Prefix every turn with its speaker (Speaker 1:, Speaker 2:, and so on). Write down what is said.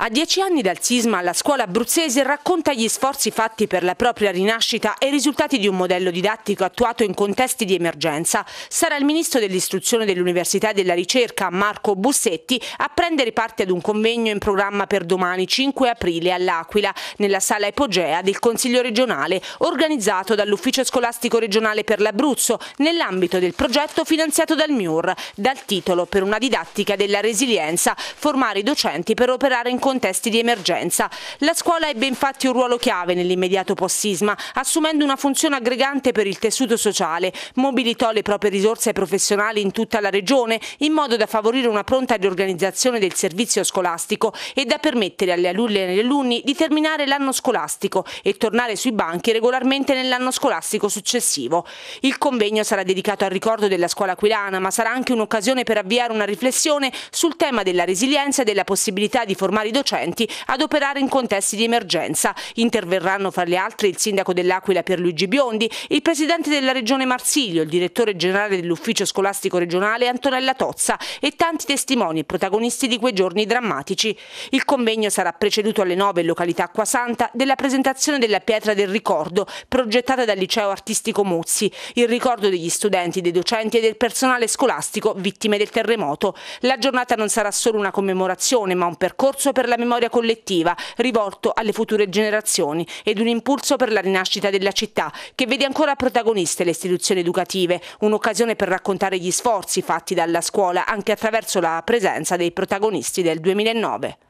Speaker 1: A dieci anni dal sisma, la scuola abruzzese racconta gli sforzi fatti per la propria rinascita e i risultati di un modello didattico attuato in contesti di emergenza. Sarà il ministro dell'istruzione dell'Università e della Ricerca, Marco Bussetti, a prendere parte ad un convegno in programma per domani 5 aprile all'Aquila, nella sala epogea del Consiglio regionale, organizzato dall'Ufficio scolastico regionale per l'Abruzzo, nell'ambito del progetto finanziato dal MIUR, dal titolo Per una didattica della resilienza, formare i docenti per operare in contesti di emergenza. La scuola ebbe infatti un ruolo chiave nell'immediato post-sisma, assumendo una funzione aggregante per il tessuto sociale, mobilitò le proprie risorse professionali in tutta la regione in modo da favorire una pronta riorganizzazione del servizio scolastico e da permettere alle alunne e agli alunni di terminare l'anno scolastico e tornare sui banchi regolarmente nell'anno scolastico successivo. Il convegno sarà dedicato al ricordo della scuola aquilana, ma sarà anche un'occasione per avviare una riflessione sul tema della resilienza e della possibilità di formare i docenti ad operare in contesti di emergenza. Interverranno fra le altre il sindaco dell'Aquila Pierluigi Biondi, il presidente della regione Marsiglio, il direttore generale dell'ufficio scolastico regionale Antonella Tozza e tanti testimoni e protagonisti di quei giorni drammatici. Il convegno sarà preceduto alle nove in località Acquasanta della presentazione della pietra del ricordo progettata dal liceo artistico Muzzi, il ricordo degli studenti, dei docenti e del personale scolastico vittime del terremoto. La giornata non sarà solo una commemorazione ma un percorso per per la memoria collettiva, rivolto alle future generazioni, ed un impulso per la rinascita della città, che vede ancora protagoniste le istituzioni educative, un'occasione per raccontare gli sforzi fatti dalla scuola anche attraverso la presenza dei protagonisti del 2009.